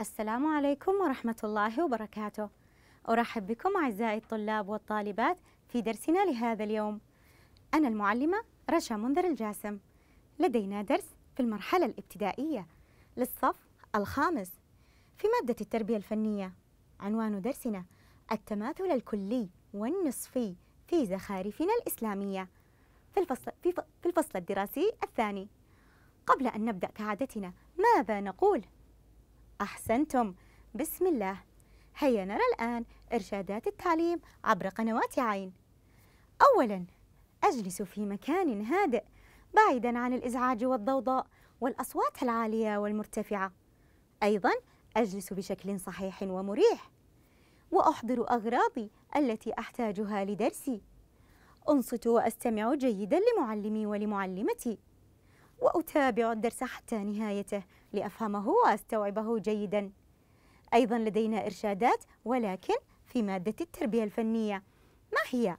السلام عليكم ورحمة الله وبركاته أرحب بكم أعزائي الطلاب والطالبات في درسنا لهذا اليوم أنا المعلمة رشا منذر الجاسم لدينا درس في المرحلة الابتدائية للصف الخامس في مادة التربية الفنية عنوان درسنا التماثل الكلي والنصفي في زخارفنا الإسلامية في الفصل, في, في الفصل الدراسي الثاني قبل أن نبدأ كعادتنا ماذا نقول أحسنتم بسم الله هيا نرى الآن إرشادات التعليم عبر قنوات عين أولا أجلس في مكان هادئ بعيدا عن الإزعاج والضوضاء والأصوات العالية والمرتفعة أيضا أجلس بشكل صحيح ومريح وأحضر أغراضي التي أحتاجها لدرسي أنصت وأستمع جيدا لمعلمي ولمعلمتي وأتابع الدرس حتى نهايته لأفهمه وأستوعبه جيدا أيضا لدينا إرشادات ولكن في مادة التربية الفنية ما هي؟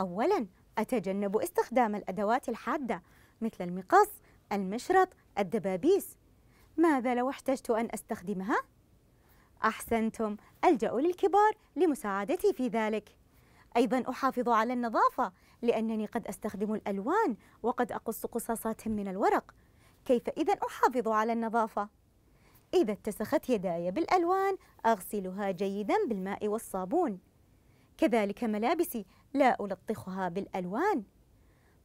أولا أتجنب استخدام الأدوات الحادة مثل المقص، المشرط، الدبابيس ماذا لو احتجت أن أستخدمها؟ أحسنتم ألجأ للكبار لمساعدتي في ذلك أيضا أحافظ على النظافة لأنني قد أستخدم الألوان وقد أقص قصاصات من الورق كيف إذا أحافظ على النظافة؟ إذا اتسخت يداي بالألوان أغسلها جيدا بالماء والصابون كذلك ملابسي لا ألطخها بالألوان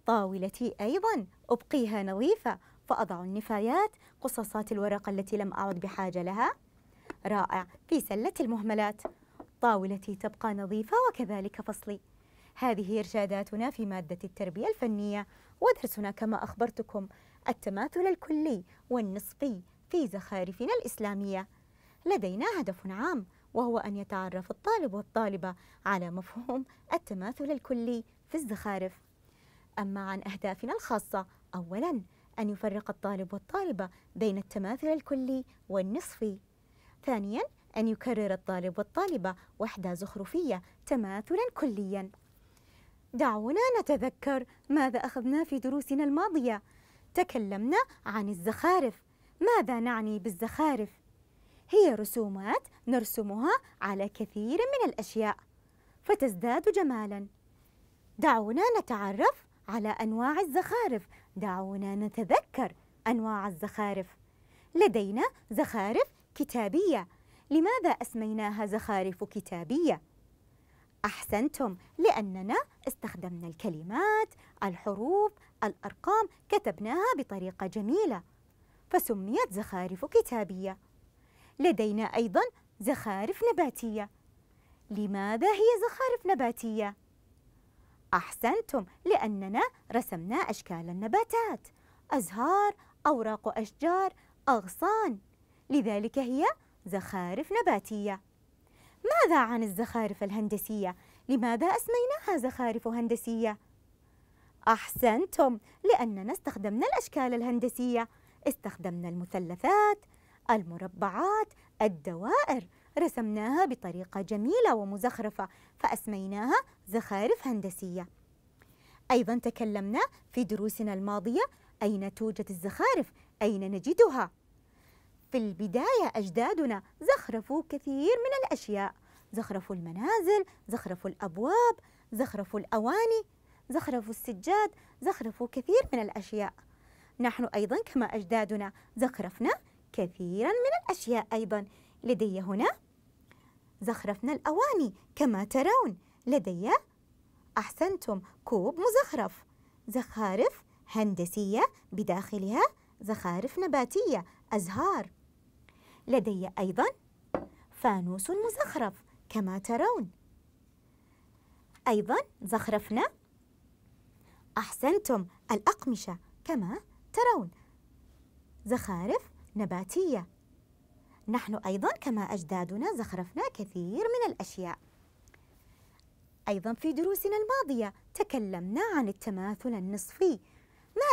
طاولتي أيضا أبقيها نظيفة فأضع النفايات قصاصات الورق التي لم أعد بحاجة لها رائع في سلة المهملات طاولتي تبقى نظيفة وكذلك فصلي هذه إرشاداتنا في مادة التربية الفنية ودرسنا كما أخبرتكم التماثل الكلي والنصفي في زخارفنا الإسلامية لدينا هدف عام وهو أن يتعرف الطالب والطالبة على مفهوم التماثل الكلي في الزخارف أما عن أهدافنا الخاصة أولاً أن يفرق الطالب والطالبة بين التماثل الكلي والنصفي ثانياً أن يكرر الطالب والطالبة وحدة زخرفية تماثلاً كلياً دعونا نتذكر ماذا أخذنا في دروسنا الماضية تكلمنا عن الزخارف ماذا نعني بالزخارف؟ هي رسومات نرسمها على كثير من الأشياء فتزداد جمالا دعونا نتعرف على أنواع الزخارف دعونا نتذكر أنواع الزخارف لدينا زخارف كتابية لماذا أسميناها زخارف كتابية؟ أحسنتم لأننا استخدمنا الكلمات الحروف الأرقام كتبناها بطريقة جميلة فسميت زخارف كتابية لدينا أيضا زخارف نباتية لماذا هي زخارف نباتية؟ أحسنتم لأننا رسمنا أشكال النباتات أزهار، أوراق أشجار، أغصان لذلك هي زخارف نباتية ماذا عن الزخارف الهندسية؟ لماذا أسميناها زخارف هندسية؟ أحسنتم لأننا استخدمنا الأشكال الهندسية استخدمنا المثلثات المربعات الدوائر رسمناها بطريقة جميلة ومزخرفة فأسميناها زخارف هندسية أيضا تكلمنا في دروسنا الماضية أين توجد الزخارف؟ أين نجدها؟ في البداية أجدادنا زخرفوا كثير من الأشياء زخرفوا المنازل زخرفوا الأبواب زخرفوا الأواني زخرفوا السجاد زخرفوا كثير من الأشياء نحن أيضا كما أجدادنا زخرفنا كثيرا من الأشياء أيضا لدي هنا زخرفنا الأواني كما ترون لدي أحسنتم كوب مزخرف زخارف هندسية بداخلها زخارف نباتية أزهار لدي أيضا فانوس مزخرف كما ترون أيضا زخرفنا أحسنتم الأقمشة كما ترون زخارف نباتية نحن أيضا كما أجدادنا زخرفنا كثير من الأشياء أيضا في دروسنا الماضية تكلمنا عن التماثل النصفي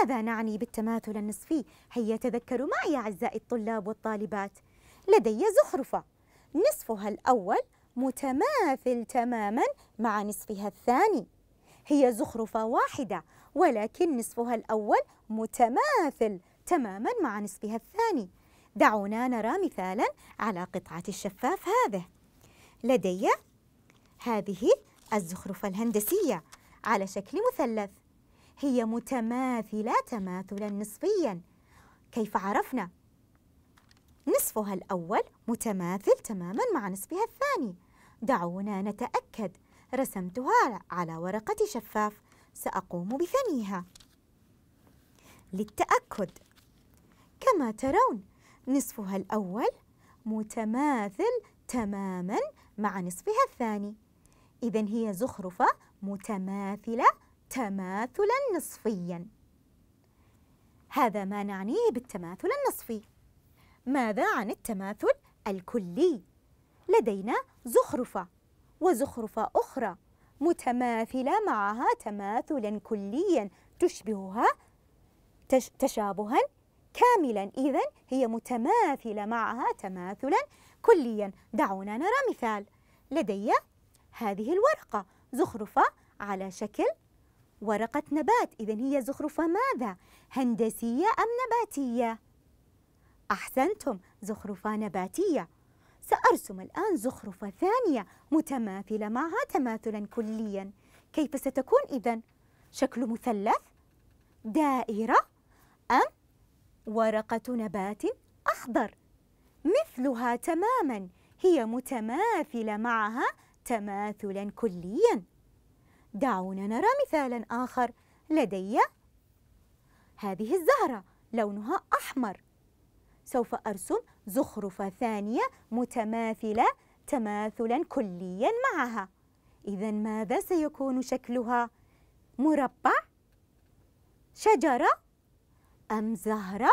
ماذا نعني بالتماثل النصفي؟ هيا تذكروا معي أعزائي الطلاب والطالبات لدي زخرفة نصفها الأول متماثل تماما مع نصفها الثاني هي زخرفة واحدة ولكن نصفها الأول متماثل تماما مع نصفها الثاني دعونا نرى مثالا على قطعة الشفاف هذه لدي هذه الزخرفة الهندسية على شكل مثلث هي متماثلة تماثلا نصفيا كيف عرفنا؟ نصفها الأول متماثل تماما مع نصفها الثاني دعونا نتأكد رسمتها على ورقة شفاف سأقوم بثنيها للتأكد كما ترون نصفها الأول متماثل تماما مع نصفها الثاني إذا هي زخرفة متماثلة تماثلا نصفيا هذا ما نعنيه بالتماثل النصفي ماذا عن التماثل الكلي؟ لدينا زخرفة وزخرفة أخرى متماثلة معها تماثلا كليا تشبهها تشابها كاملا إذا هي متماثلة معها تماثلا كليا دعونا نرى مثال لدي هذه الورقة زخرفة على شكل ورقة نبات إذا هي زخرفة ماذا؟ هندسية أم نباتية؟ أحسنتم زخرفة نباتية سأرسم الآن زخرفة ثانية متماثلة معها تماثلا كليا كيف ستكون إذا؟ شكل مثلث؟ دائرة؟ أم ورقة نبات أخضر مثلها تماما هي متماثلة معها تماثلا كليا دعونا نرى مثالا آخر لدي هذه الزهرة لونها أحمر سوف أرسم زخرفة ثانية متماثلة تماثلا كليا معها إذا ماذا سيكون شكلها؟ مربع؟ شجرة؟ أم زهرة؟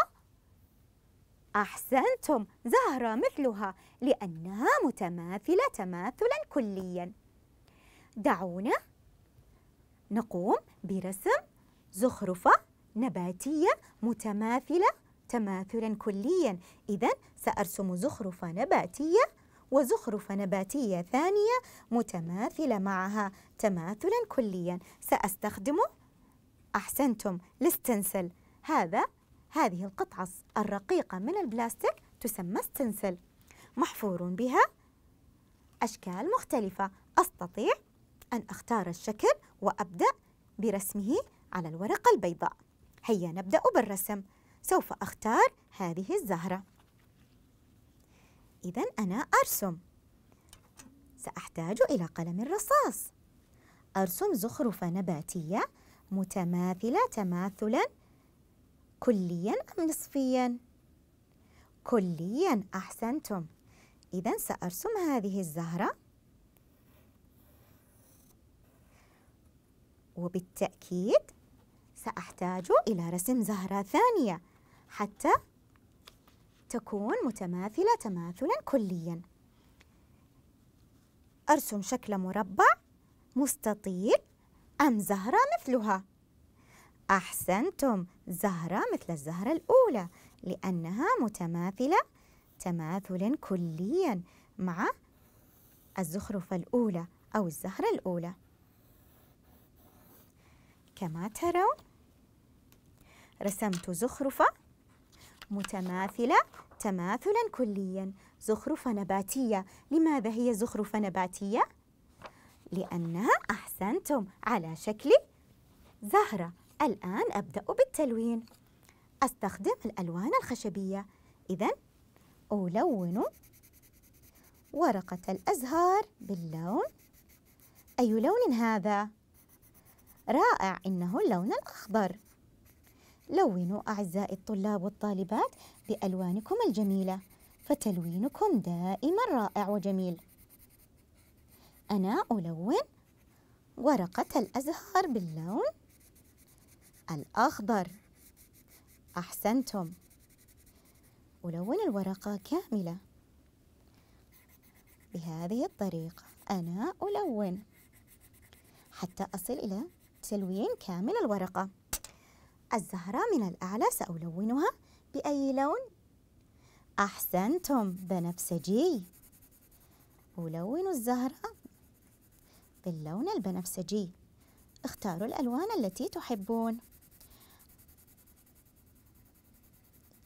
أحسنتم زهرة مثلها لأنها متماثلة تماثلا كليا دعونا نقوم برسم زخرفة نباتية متماثلة تماثلا كليا إذا سأرسم زخرف نباتية وزخرف نباتية ثانية متماثلة معها تماثلا كليا سأستخدم أحسنتم الاستنسل هذا هذه القطعة الرقيقة من البلاستيك تسمى استنسل محفور بها أشكال مختلفة أستطيع أن أختار الشكل وأبدأ برسمه على الورقة البيضاء هيا نبدأ بالرسم سوف أختار هذه الزهرة إذا أنا أرسم سأحتاج إلى قلم الرصاص أرسم زخرف نباتية متماثلة تماثلا كليا أم نصفيا؟ كليا أحسنتم إذا سأرسم هذه الزهرة وبالتأكيد سأحتاج إلى رسم زهرة ثانية حتى تكون متماثلة تماثلا كليا أرسم شكل مربع مستطيل أم زهرة مثلها أحسنتم زهرة مثل الزهرة الأولى لأنها متماثلة تماثلا كليا مع الزخرفة الأولى أو الزهرة الأولى كما ترون رسمت زخرفة متماثلة تماثلا كليا زخرفة نباتية لماذا هي زخرفة نباتية؟ لأنها أحسنتم على شكل زهرة الآن أبدأ بالتلوين أستخدم الألوان الخشبية إذا ألون ورقة الأزهار باللون أي لون هذا؟ رائع إنه اللون الأخضر لونوا أعزائي الطلاب والطالبات بألوانكم الجميلة فتلوينكم دائما رائع وجميل أنا ألون ورقة الأزهار باللون الأخضر أحسنتم ألون الورقة كاملة بهذه الطريقة أنا ألون حتى أصل إلى تلوين كامل الورقة الزهرة من الأعلى سألونها بأي لون؟ أحسنتم بنفسجي ألون الزهرة باللون البنفسجي اختاروا الألوان التي تحبون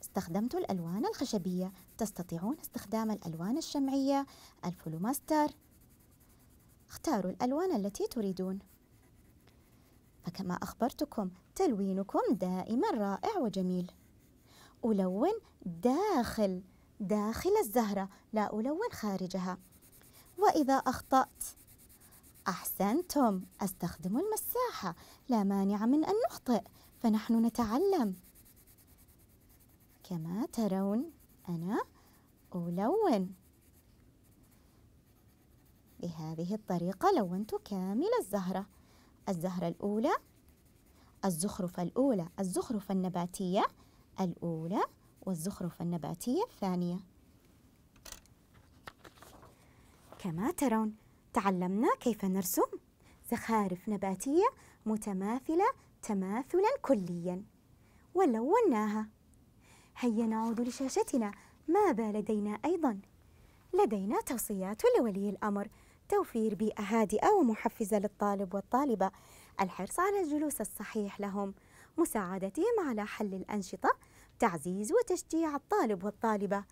استخدمت الألوان الخشبية تستطيعون استخدام الألوان الشمعية الفلوماستر اختاروا الألوان التي تريدون فكما أخبرتكم تلوينكم دائما رائع وجميل ألون داخل داخل الزهرة لا ألون خارجها وإذا أخطأت أحسنتم أستخدم المساحة لا مانع من أن نخطئ فنحن نتعلم كما ترون أنا ألون بهذه الطريقة لونت كامل الزهرة الزهرة الأولى الزخرفة الأولى الزخرفة النباتية الأولى والزخرفة النباتية الثانية كما ترون تعلمنا كيف نرسم زخارف نباتية متماثلة تماثلا كليا ولوناها هيا نعود لشاشتنا ماذا لدينا أيضا؟ لدينا توصيات لولي الأمر توفير بيئة هادئة ومحفزة للطالب والطالبة الحرص على الجلوس الصحيح لهم مساعدتهم على حل الأنشطة تعزيز وتشجيع الطالب والطالبة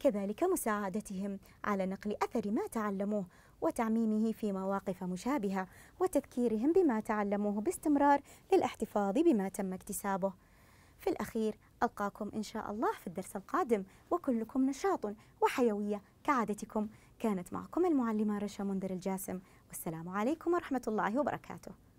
كذلك مساعدتهم على نقل أثر ما تعلموه وتعميمه في مواقف مشابهة وتذكيرهم بما تعلموه باستمرار للاحتفاظ بما تم اكتسابه في الأخير ألقاكم إن شاء الله في الدرس القادم وكلكم نشاط وحيوية كعادتكم كانت معكم المعلمة رشا منذر الجاسم والسلام عليكم ورحمة الله وبركاته